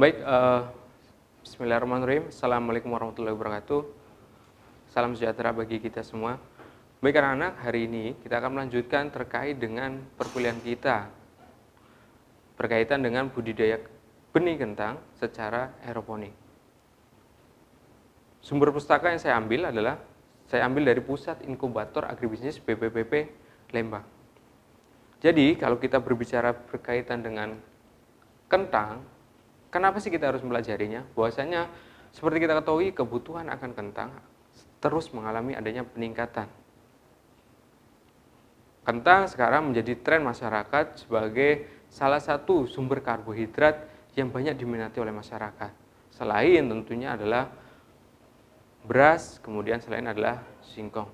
Baik, uh, Bismillahirrahmanirrahim. Assalamualaikum warahmatullahi wabarakatuh. Salam sejahtera bagi kita semua. Baik anak-anak, hari ini kita akan melanjutkan terkait dengan perkuliahan kita berkaitan dengan budidaya benih kentang secara aeroponik. Sumber pustaka yang saya ambil adalah saya ambil dari Pusat Inkubator Agribisnis BPPP Lembang. Jadi, kalau kita berbicara berkaitan dengan kentang, Kenapa sih kita harus mempelajarinya? Bahwasanya seperti kita ketahui kebutuhan akan kentang terus mengalami adanya peningkatan. Kentang sekarang menjadi tren masyarakat sebagai salah satu sumber karbohidrat yang banyak diminati oleh masyarakat. Selain tentunya adalah beras, kemudian selain adalah singkong.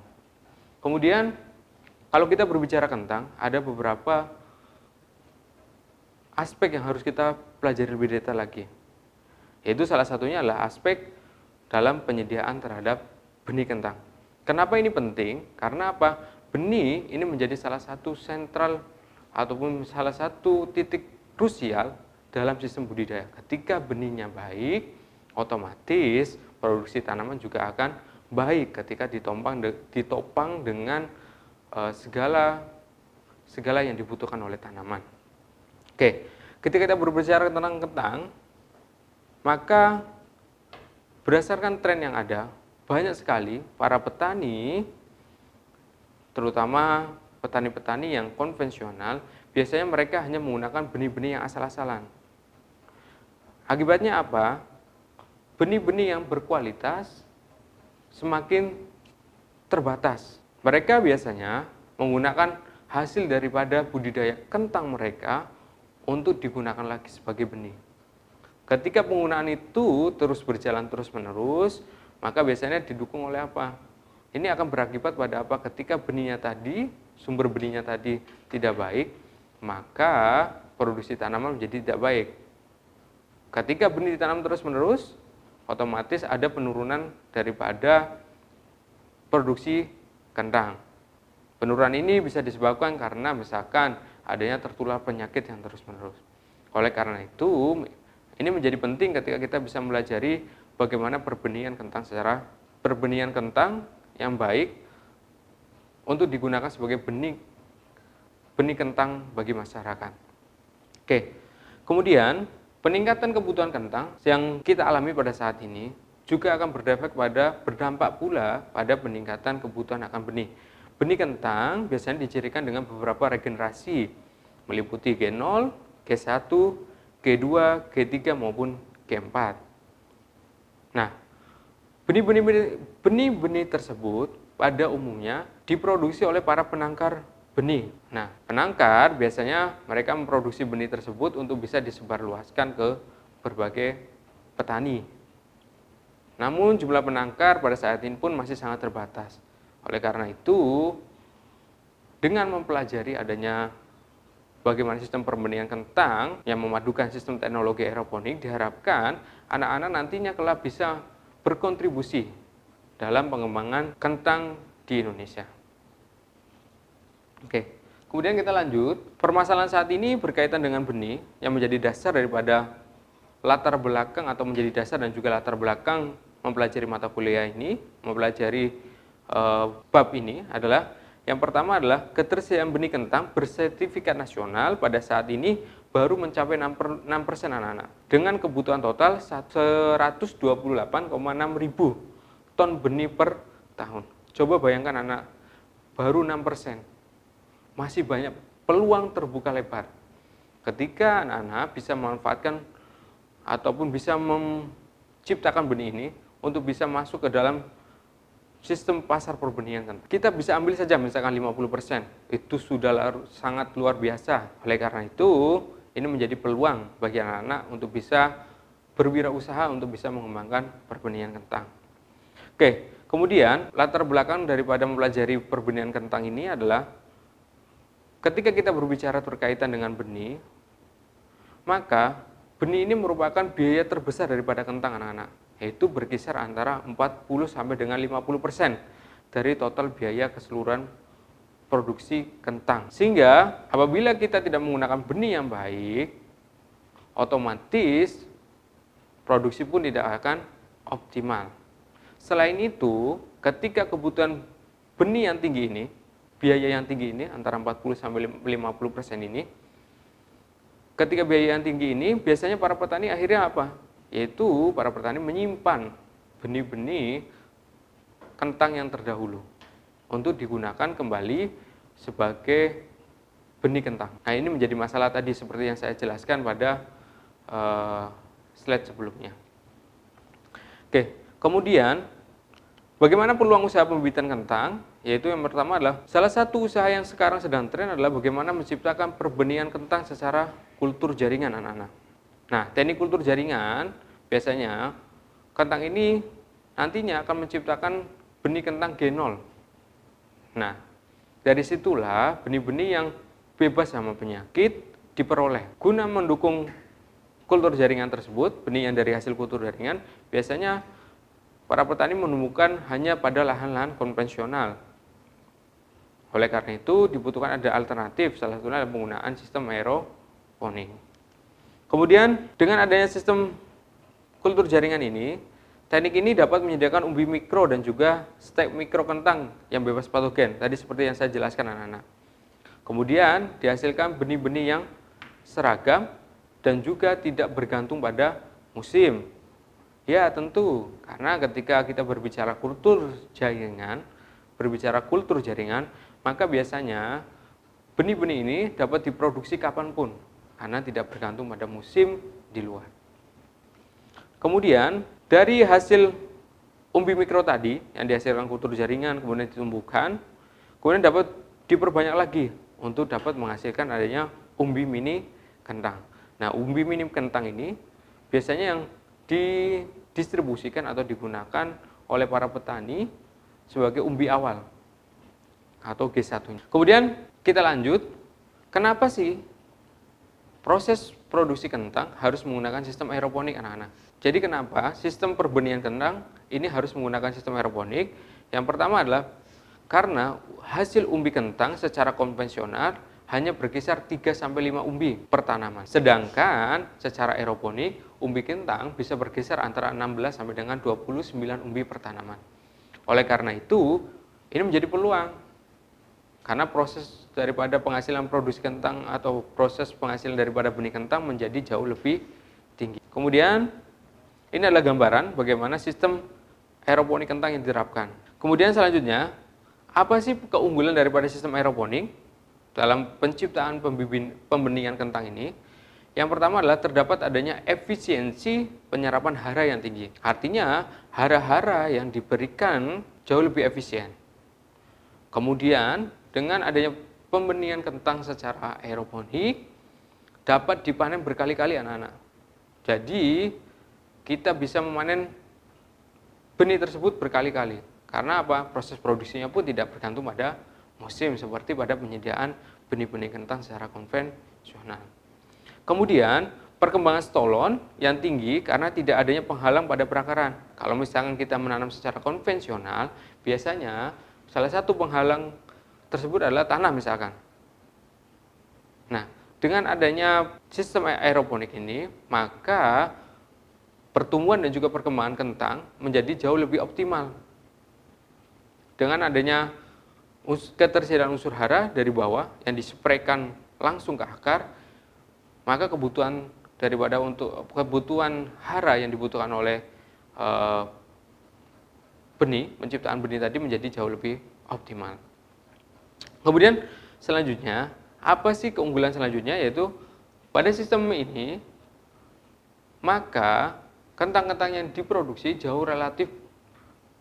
Kemudian kalau kita berbicara kentang, ada beberapa aspek yang harus kita pelajari lebih detail lagi. Yaitu salah satunya adalah aspek dalam penyediaan terhadap benih kentang. Kenapa ini penting? Karena apa? Benih ini menjadi salah satu sentral ataupun salah satu titik krusial dalam sistem budidaya. Ketika benihnya baik, otomatis produksi tanaman juga akan baik ketika ditopang ditopang dengan eh, segala segala yang dibutuhkan oleh tanaman. Oke, ketika kita berbicara tentang kentang, maka berdasarkan tren yang ada, banyak sekali para petani, terutama petani-petani yang konvensional, biasanya mereka hanya menggunakan benih-benih yang asal-asalan. Akibatnya apa? Benih-benih yang berkualitas semakin terbatas. Mereka biasanya menggunakan hasil daripada budidaya kentang mereka untuk digunakan lagi sebagai benih. Ketika penggunaan itu terus berjalan terus-menerus, maka biasanya didukung oleh apa? Ini akan berakibat pada apa? Ketika benihnya tadi, sumber benihnya tadi tidak baik, maka produksi tanaman menjadi tidak baik. Ketika benih ditanam terus-menerus, otomatis ada penurunan daripada produksi kentang. Penurunan ini bisa disebabkan karena misalkan adanya tertular penyakit yang terus-menerus. Oleh karena itu, ini menjadi penting ketika kita bisa mempelajari bagaimana perbenihan kentang secara perbenihan kentang yang baik untuk digunakan sebagai benih benih kentang bagi masyarakat. Oke. Kemudian, peningkatan kebutuhan kentang yang kita alami pada saat ini juga akan berdampak pada berdampak pula pada peningkatan kebutuhan akan benih. Benih kentang biasanya dicirikan dengan beberapa regenerasi, meliputi G0, G1, G2, G3 maupun G4. Nah, benih-benih tersebut pada umumnya diproduksi oleh para penangkar benih. Nah, penangkar biasanya mereka memproduksi benih tersebut untuk bisa disebarluaskan ke berbagai petani. Namun jumlah penangkar pada saat ini pun masih sangat terbatas oleh karena itu, dengan mempelajari adanya bagaimana sistem perbenihan kentang yang memadukan sistem teknologi aeroponik diharapkan anak-anak nantinya kelak bisa berkontribusi dalam pengembangan kentang di Indonesia. Oke, kemudian kita lanjut. Permasalahan saat ini berkaitan dengan benih yang menjadi dasar daripada latar belakang atau menjadi dasar dan juga latar belakang mempelajari mata kuliah ini, mempelajari Eh, bab ini adalah yang pertama adalah ketersediaan benih kentang bersertifikat nasional pada saat ini baru mencapai 6 persen anak-anak dengan kebutuhan total 128,6 ribu ton benih per tahun. Coba bayangkan anak baru 6 persen, masih banyak peluang terbuka lebar. Ketika anak-anak bisa memanfaatkan ataupun bisa menciptakan benih ini untuk bisa masuk ke dalam sistem pasar perbenihan. Kan. Kita bisa ambil saja misalkan 50%, itu sudah sangat luar biasa. Oleh karena itu, ini menjadi peluang bagi anak-anak untuk bisa berwirausaha untuk bisa mengembangkan perbenihan kentang. Oke, kemudian latar belakang daripada mempelajari perbenihan kentang ini adalah ketika kita berbicara berkaitan dengan benih, maka benih ini merupakan biaya terbesar daripada kentang anak-anak yaitu berkisar antara 40 sampai dengan 50% persen dari total biaya keseluruhan produksi kentang. Sehingga apabila kita tidak menggunakan benih yang baik, otomatis produksi pun tidak akan optimal. Selain itu, ketika kebutuhan benih yang tinggi ini, biaya yang tinggi ini antara 40 sampai 50% persen ini, ketika biaya yang tinggi ini biasanya para petani akhirnya apa? yaitu para petani menyimpan benih-benih kentang yang terdahulu untuk digunakan kembali sebagai benih kentang. Nah ini menjadi masalah tadi seperti yang saya jelaskan pada uh, slide sebelumnya. Oke, kemudian bagaimana peluang usaha pembibitan kentang? Yaitu yang pertama adalah salah satu usaha yang sekarang sedang tren adalah bagaimana menciptakan perbenihan kentang secara kultur jaringan anak-anak. Nah, teknik kultur jaringan biasanya kentang ini nantinya akan menciptakan benih kentang genol. Nah, dari situlah benih-benih yang bebas sama penyakit diperoleh. Guna mendukung kultur jaringan tersebut, benih yang dari hasil kultur jaringan biasanya para petani menemukan hanya pada lahan-lahan konvensional. Oleh karena itu dibutuhkan ada alternatif, salah satunya adalah penggunaan sistem aeroponik. Kemudian dengan adanya sistem kultur jaringan ini, teknik ini dapat menyediakan umbi mikro dan juga stek mikro kentang yang bebas patogen. Tadi seperti yang saya jelaskan anak-anak. Kemudian dihasilkan benih-benih yang seragam dan juga tidak bergantung pada musim. Ya tentu, karena ketika kita berbicara kultur jaringan, berbicara kultur jaringan, maka biasanya benih-benih ini dapat diproduksi kapanpun, karena tidak bergantung pada musim di luar. Kemudian dari hasil umbi mikro tadi yang dihasilkan kultur jaringan kemudian ditumbuhkan, kemudian dapat diperbanyak lagi untuk dapat menghasilkan adanya umbi mini kentang. Nah, umbi mini kentang ini biasanya yang didistribusikan atau digunakan oleh para petani sebagai umbi awal atau G1. Kemudian kita lanjut, kenapa sih proses produksi kentang harus menggunakan sistem aeroponik anak-anak. Jadi kenapa sistem perbenihan kentang ini harus menggunakan sistem aeroponik? Yang pertama adalah karena hasil umbi kentang secara konvensional hanya berkisar 3 sampai 5 umbi per tanaman. Sedangkan secara aeroponik umbi kentang bisa berkisar antara 16 sampai dengan 29 umbi per tanaman. Oleh karena itu, ini menjadi peluang. Karena proses daripada penghasilan produksi kentang atau proses penghasilan daripada benih kentang menjadi jauh lebih tinggi. Kemudian ini adalah gambaran bagaimana sistem aeroponik kentang yang diterapkan. Kemudian selanjutnya, apa sih keunggulan daripada sistem aeroponik dalam penciptaan pembibin, pembeningan kentang ini? Yang pertama adalah terdapat adanya efisiensi penyerapan hara yang tinggi. Artinya, hara-hara yang diberikan jauh lebih efisien. Kemudian, dengan adanya pembenihan kentang secara aeroponik dapat dipanen berkali-kali anak-anak. Jadi kita bisa memanen benih tersebut berkali-kali. Karena apa? Proses produksinya pun tidak bergantung pada musim seperti pada penyediaan benih-benih kentang secara konvensional. Kemudian perkembangan stolon yang tinggi karena tidak adanya penghalang pada perakaran. Kalau misalkan kita menanam secara konvensional, biasanya salah satu penghalang tersebut adalah tanah misalkan. Nah, dengan adanya sistem aeroponik ini, maka pertumbuhan dan juga perkembangan kentang menjadi jauh lebih optimal. Dengan adanya ketersediaan unsur hara dari bawah yang disprekan langsung ke akar, maka kebutuhan daripada untuk kebutuhan hara yang dibutuhkan oleh e, benih, penciptaan benih tadi menjadi jauh lebih optimal. Kemudian selanjutnya, apa sih keunggulan selanjutnya yaitu pada sistem ini maka kentang-kentang yang diproduksi jauh relatif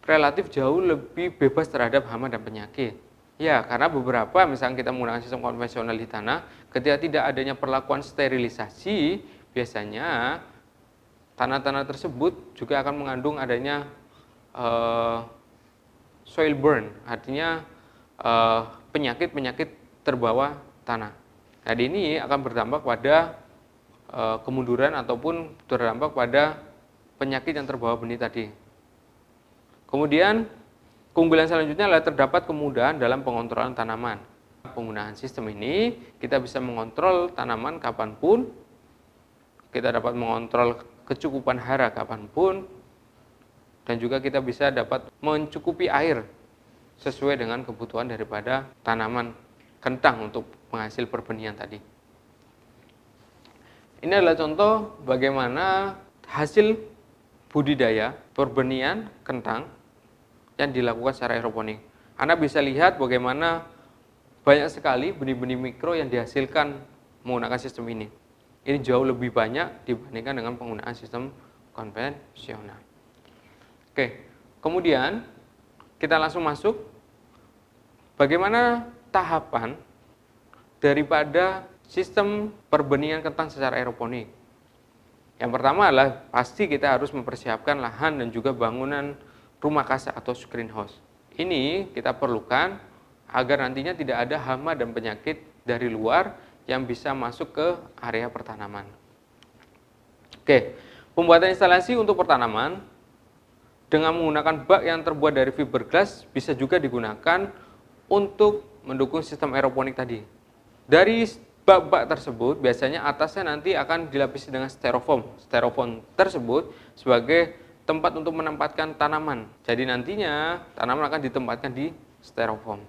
relatif jauh lebih bebas terhadap hama dan penyakit. Ya, karena beberapa misalnya kita menggunakan sistem konvensional di tanah, ketika tidak adanya perlakuan sterilisasi, biasanya tanah-tanah tersebut juga akan mengandung adanya uh, soil burn, artinya uh, penyakit-penyakit terbawa tanah. Nah, ini akan berdampak pada e, kemunduran ataupun berdampak pada penyakit yang terbawa benih tadi. Kemudian keunggulan selanjutnya adalah terdapat kemudahan dalam pengontrolan tanaman. Penggunaan sistem ini kita bisa mengontrol tanaman kapanpun, kita dapat mengontrol kecukupan hara kapanpun, dan juga kita bisa dapat mencukupi air sesuai dengan kebutuhan daripada tanaman kentang untuk penghasil perbenihan tadi. Ini adalah contoh bagaimana hasil budidaya perbenihan kentang yang dilakukan secara aeroponik. Anda bisa lihat bagaimana banyak sekali benih-benih mikro yang dihasilkan menggunakan sistem ini. Ini jauh lebih banyak dibandingkan dengan penggunaan sistem konvensional. Oke, kemudian kita langsung masuk. Bagaimana tahapan daripada sistem perbenihan kentang secara aeroponik? Yang pertama adalah pasti kita harus mempersiapkan lahan dan juga bangunan rumah kaca atau screen house. Ini kita perlukan agar nantinya tidak ada hama dan penyakit dari luar yang bisa masuk ke area pertanaman. Oke, pembuatan instalasi untuk pertanaman dengan menggunakan bak yang terbuat dari fiberglass bisa juga digunakan untuk mendukung sistem aeroponik tadi. Dari bak-bak tersebut biasanya atasnya nanti akan dilapisi dengan styrofoam. Styrofoam tersebut sebagai tempat untuk menempatkan tanaman. Jadi nantinya tanaman akan ditempatkan di styrofoam.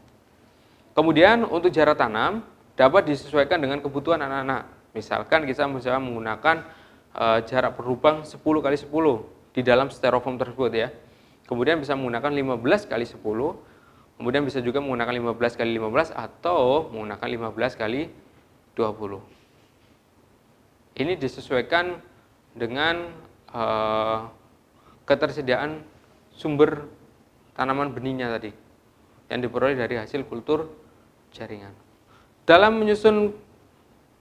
Kemudian untuk jarak tanam dapat disesuaikan dengan kebutuhan anak-anak. Misalkan kita bisa menggunakan eh, jarak per 10 kali 10 di dalam styrofoam tersebut ya. Kemudian bisa menggunakan 15 kali 10, kemudian bisa juga menggunakan 15 kali 15 atau menggunakan 15 kali 20. Ini disesuaikan dengan uh, ketersediaan sumber tanaman benihnya tadi yang diperoleh dari hasil kultur jaringan. Dalam menyusun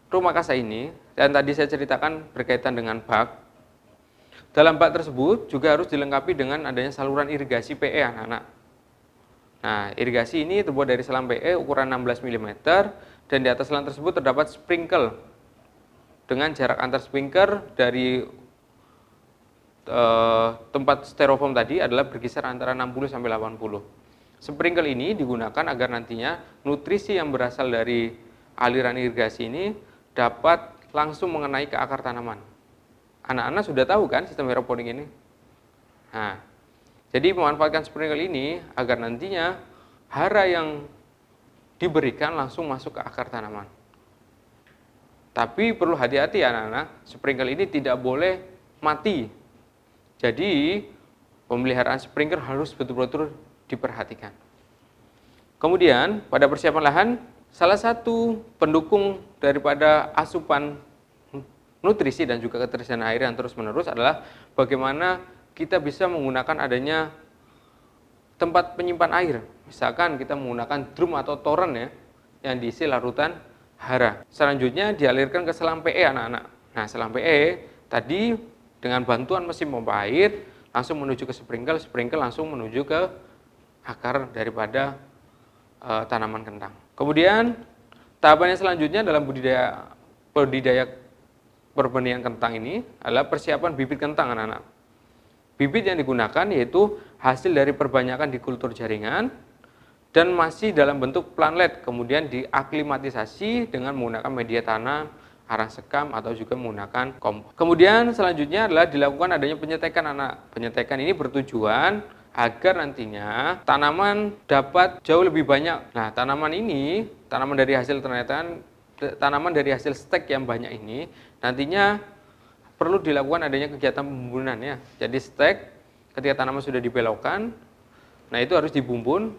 rumah kasa ini, dan tadi saya ceritakan berkaitan dengan bak, dalam bak tersebut juga harus dilengkapi dengan adanya saluran irigasi PE anak-anak. Nah, irigasi ini terbuat dari selang PE ukuran 16 mm dan di atas selang tersebut terdapat sprinkle dengan jarak antar sprinkler dari eh, tempat styrofoam tadi adalah berkisar antara 60 sampai 80. Sprinkle ini digunakan agar nantinya nutrisi yang berasal dari aliran irigasi ini dapat langsung mengenai ke akar tanaman. Anak-anak sudah tahu kan sistem hidroponik ini? Nah, jadi memanfaatkan sprinkler ini agar nantinya hara yang diberikan langsung masuk ke akar tanaman. Tapi perlu hati-hati anak-anak, sprinkler ini tidak boleh mati. Jadi pemeliharaan sprinkler harus betul-betul diperhatikan. Kemudian pada persiapan lahan, salah satu pendukung daripada asupan nutrisi dan juga keterisian air yang terus-menerus adalah bagaimana kita bisa menggunakan adanya tempat penyimpan air. Misalkan kita menggunakan drum atau toren ya yang diisi larutan hara. Selanjutnya dialirkan ke selang PE anak-anak. Nah, selang PE tadi dengan bantuan mesin pompa air langsung menuju ke sprinkle, sprinkle langsung menuju ke akar daripada e, tanaman kentang. Kemudian tahapan yang selanjutnya dalam budidaya budidaya perbenihan kentang ini adalah persiapan bibit kentang anak-anak. Bibit yang digunakan yaitu hasil dari perbanyakan di kultur jaringan dan masih dalam bentuk planlet kemudian diaklimatisasi dengan menggunakan media tanah arang sekam atau juga menggunakan kompos. Kemudian selanjutnya adalah dilakukan adanya penyetekan anak. Penyetekan ini bertujuan agar nantinya tanaman dapat jauh lebih banyak. Nah, tanaman ini, tanaman dari hasil ternyataan tanaman dari hasil stek yang banyak ini nantinya perlu dilakukan adanya kegiatan pembumbunan ya. Jadi stek ketika tanaman sudah dibelokkan, nah itu harus dibumbun.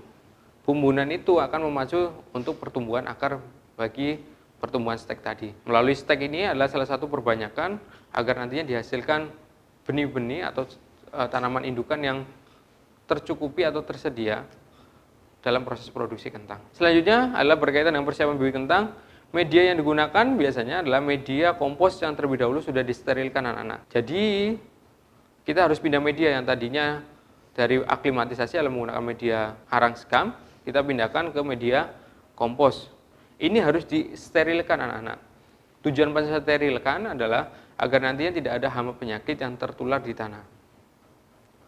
Pembunan itu akan memacu untuk pertumbuhan akar bagi pertumbuhan stek tadi. Melalui stek ini adalah salah satu perbanyakan agar nantinya dihasilkan benih-benih atau e, tanaman indukan yang tercukupi atau tersedia dalam proses produksi kentang. Selanjutnya adalah berkaitan dengan persiapan bibit kentang. Media yang digunakan biasanya adalah media kompos yang terlebih dahulu sudah disterilkan anak-anak. Jadi kita harus pindah media yang tadinya dari aklimatisasi adalah menggunakan media arang sekam, kita pindahkan ke media kompos. Ini harus disterilkan anak-anak. Tujuan sterilkan adalah agar nantinya tidak ada hama penyakit yang tertular di tanah.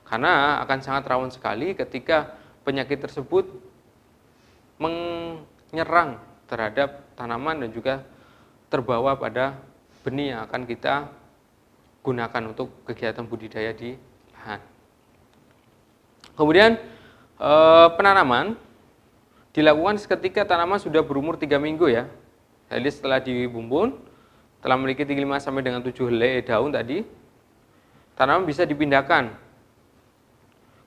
Karena akan sangat rawan sekali ketika penyakit tersebut menyerang terhadap tanaman dan juga terbawa pada benih yang akan kita gunakan untuk kegiatan budidaya di lahan. Kemudian eh, penanaman dilakukan seketika tanaman sudah berumur 3 minggu ya. Jadi setelah dibumbun, telah memiliki tinggi 5 sampai dengan 7 helai daun tadi, tanaman bisa dipindahkan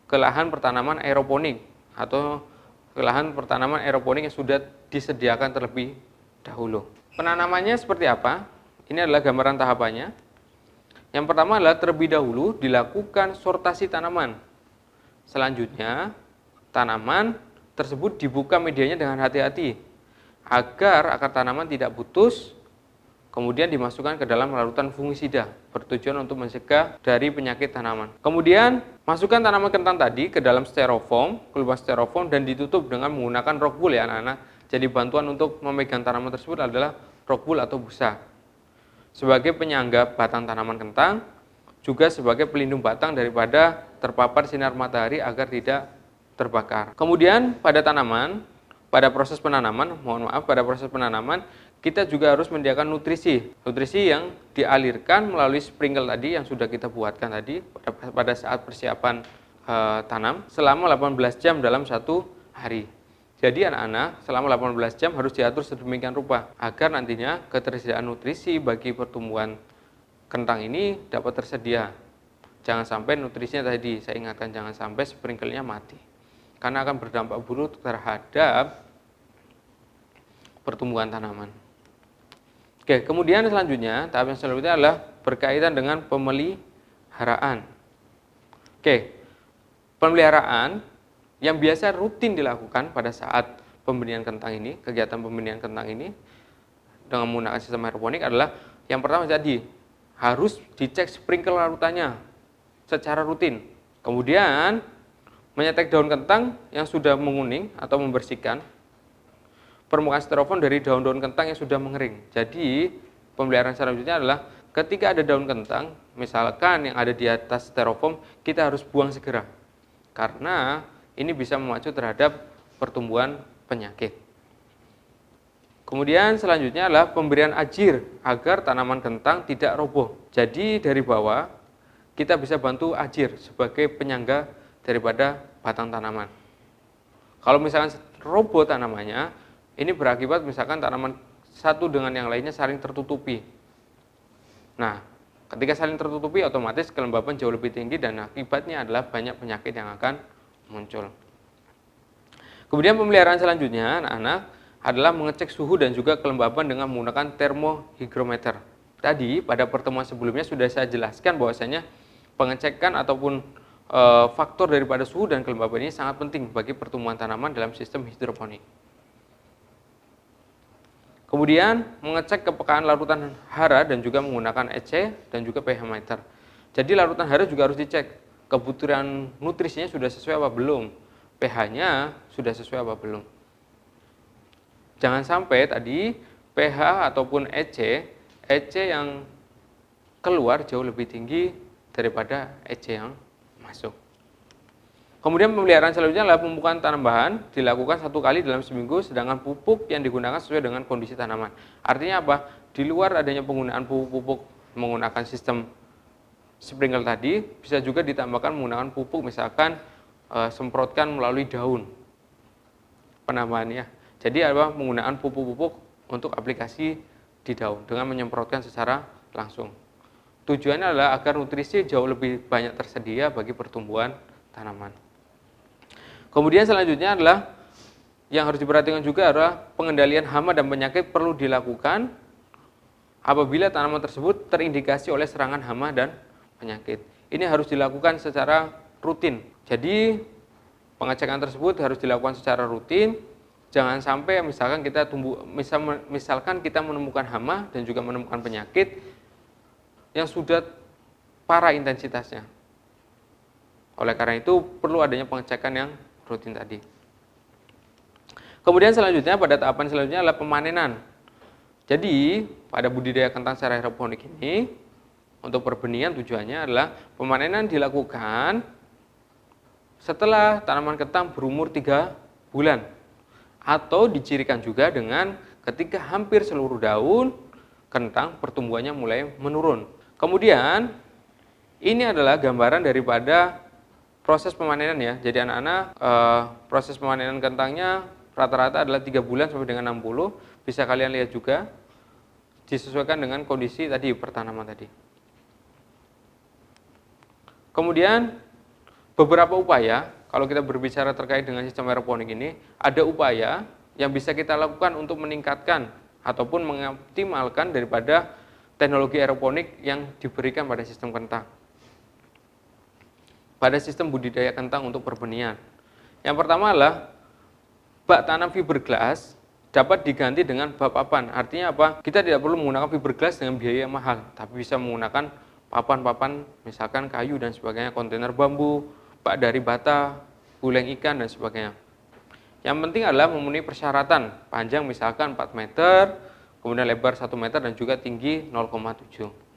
ke lahan pertanaman aeroponik atau ke lahan pertanaman aeroponik yang sudah disediakan terlebih dahulu. Penanamannya seperti apa? Ini adalah gambaran tahapannya. Yang pertama adalah terlebih dahulu dilakukan sortasi tanaman. Selanjutnya, tanaman tersebut dibuka medianya dengan hati-hati agar akar tanaman tidak putus kemudian dimasukkan ke dalam larutan fungisida bertujuan untuk mencegah dari penyakit tanaman. Kemudian masukkan tanaman kentang tadi ke dalam styrofoam, kelupas styrofoam dan ditutup dengan menggunakan rock wool ya anak-anak. Jadi bantuan untuk memegang tanaman tersebut adalah rock wool atau busa. Sebagai penyangga batang tanaman kentang, juga sebagai pelindung batang daripada terpapar sinar matahari agar tidak terbakar. Kemudian pada tanaman, pada proses penanaman, mohon maaf, pada proses penanaman kita juga harus menyediakan nutrisi, nutrisi yang dialirkan melalui sprinkle tadi yang sudah kita buatkan tadi pada, saat persiapan e, tanam selama 18 jam dalam satu hari. Jadi anak-anak selama 18 jam harus diatur sedemikian rupa agar nantinya ketersediaan nutrisi bagi pertumbuhan kentang ini dapat tersedia. Jangan sampai nutrisinya tadi, saya ingatkan jangan sampai sprinkle mati. Karena akan berdampak buruk terhadap pertumbuhan tanaman. Oke, kemudian selanjutnya tahap yang selanjutnya adalah berkaitan dengan pemeliharaan. Oke, pemeliharaan yang biasa rutin dilakukan pada saat pembenihan kentang ini, kegiatan pembenihan kentang ini dengan menggunakan sistem hidroponik adalah yang pertama jadi harus dicek sprinkle larutannya secara rutin. Kemudian menyetek daun kentang yang sudah menguning atau membersihkan permukaan styrofoam dari daun-daun kentang yang sudah mengering. Jadi pemeliharaan selanjutnya adalah ketika ada daun kentang, misalkan yang ada di atas styrofoam, kita harus buang segera. Karena ini bisa memacu terhadap pertumbuhan penyakit. Kemudian selanjutnya adalah pemberian ajir agar tanaman kentang tidak roboh. Jadi dari bawah kita bisa bantu ajir sebagai penyangga daripada batang tanaman. Kalau misalkan roboh tanamannya, ini berakibat misalkan tanaman satu dengan yang lainnya saling tertutupi. Nah, ketika saling tertutupi otomatis kelembapan jauh lebih tinggi dan akibatnya adalah banyak penyakit yang akan muncul. Kemudian pemeliharaan selanjutnya anak-anak adalah mengecek suhu dan juga kelembapan dengan menggunakan termohigrometer. Tadi pada pertemuan sebelumnya sudah saya jelaskan bahwasanya pengecekan ataupun e, faktor daripada suhu dan kelembapan ini sangat penting bagi pertumbuhan tanaman dalam sistem hidroponik. Kemudian mengecek kepekaan larutan hara dan juga menggunakan EC dan juga pH meter. Jadi larutan hara juga harus dicek kebutuhan nutrisinya sudah sesuai apa belum, pH-nya sudah sesuai apa belum. Jangan sampai tadi pH ataupun EC, EC yang keluar jauh lebih tinggi daripada EC yang masuk. Kemudian pemeliharaan selanjutnya adalah pembukaan tanam dilakukan satu kali dalam seminggu sedangkan pupuk yang digunakan sesuai dengan kondisi tanaman. Artinya apa? Di luar adanya penggunaan pupuk-pupuk menggunakan sistem sprinkle tadi bisa juga ditambahkan menggunakan pupuk misalkan e, semprotkan melalui daun penambahannya. Jadi apa penggunaan pupuk-pupuk untuk aplikasi di daun dengan menyemprotkan secara langsung. Tujuannya adalah agar nutrisi jauh lebih banyak tersedia bagi pertumbuhan tanaman. Kemudian selanjutnya adalah yang harus diperhatikan juga adalah pengendalian hama dan penyakit perlu dilakukan apabila tanaman tersebut terindikasi oleh serangan hama dan penyakit. Ini harus dilakukan secara rutin. Jadi pengecekan tersebut harus dilakukan secara rutin. Jangan sampai misalkan kita tumbuh misalkan kita menemukan hama dan juga menemukan penyakit yang sudah parah intensitasnya. Oleh karena itu perlu adanya pengecekan yang rutin tadi. Kemudian selanjutnya pada tahapan selanjutnya adalah pemanenan. Jadi pada budidaya kentang secara hidroponik ini untuk perbenihan tujuannya adalah pemanenan dilakukan setelah tanaman kentang berumur 3 bulan atau dicirikan juga dengan ketika hampir seluruh daun kentang pertumbuhannya mulai menurun. Kemudian ini adalah gambaran daripada proses pemanenan ya. Jadi anak-anak e, proses pemanenan kentangnya rata-rata adalah 3 bulan sampai dengan 60. Bisa kalian lihat juga disesuaikan dengan kondisi tadi pertanaman tadi. Kemudian beberapa upaya kalau kita berbicara terkait dengan sistem aeroponik ini, ada upaya yang bisa kita lakukan untuk meningkatkan ataupun mengoptimalkan daripada teknologi aeroponik yang diberikan pada sistem kentang pada sistem budidaya kentang untuk perbenihan. Yang pertama adalah bak tanam fiberglass dapat diganti dengan bak papan. Artinya apa? Kita tidak perlu menggunakan fiberglass dengan biaya yang mahal, tapi bisa menggunakan papan-papan misalkan kayu dan sebagainya, kontainer bambu, bak dari bata, guleng ikan dan sebagainya. Yang penting adalah memenuhi persyaratan panjang misalkan 4 meter, kemudian lebar 1 meter dan juga tinggi 0,7.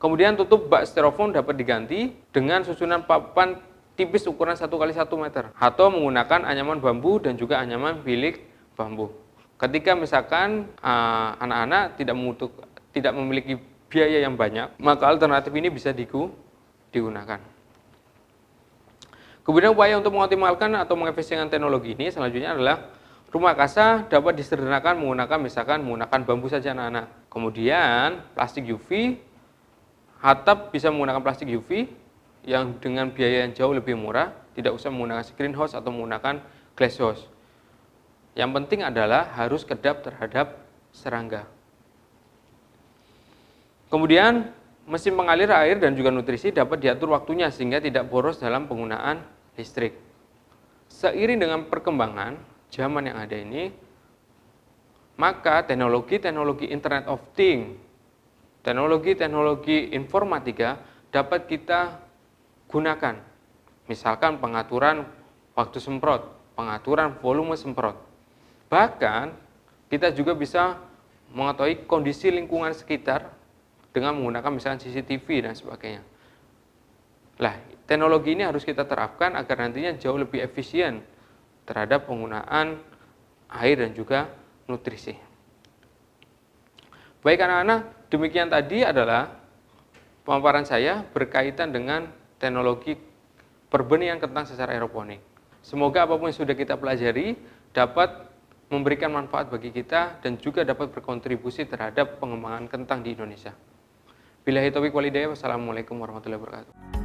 Kemudian tutup bak styrofoam dapat diganti dengan susunan papan tipis ukuran 1 kali 1 meter atau menggunakan anyaman bambu dan juga anyaman bilik bambu. Ketika misalkan ah, anak-anak uh, tidak mengutuk, tidak memiliki biaya yang banyak, maka alternatif ini bisa digu, digunakan. Kemudian upaya untuk mengoptimalkan atau mengefisienkan teknologi ini selanjutnya adalah rumah kasa dapat disederhanakan menggunakan misalkan menggunakan bambu saja anak-anak. Kemudian plastik UV Atap bisa menggunakan plastik UV yang dengan biaya yang jauh lebih murah, tidak usah menggunakan screen house atau menggunakan glass house. Yang penting adalah harus kedap terhadap serangga. Kemudian mesin pengalir air dan juga nutrisi dapat diatur waktunya sehingga tidak boros dalam penggunaan listrik. Seiring dengan perkembangan zaman yang ada ini, maka teknologi-teknologi Internet of Things teknologi-teknologi informatika dapat kita gunakan. Misalkan pengaturan waktu semprot, pengaturan volume semprot. Bahkan kita juga bisa mengetahui kondisi lingkungan sekitar dengan menggunakan misalkan CCTV dan sebagainya. Lah, teknologi ini harus kita terapkan agar nantinya jauh lebih efisien terhadap penggunaan air dan juga nutrisi. Baik anak-anak, Demikian tadi adalah pemaparan saya berkaitan dengan teknologi perbenihan kentang secara aeroponik. Semoga apapun yang sudah kita pelajari dapat memberikan manfaat bagi kita dan juga dapat berkontribusi terhadap pengembangan kentang di Indonesia. Bila hitopik walidaya, wassalamualaikum warahmatullahi wabarakatuh.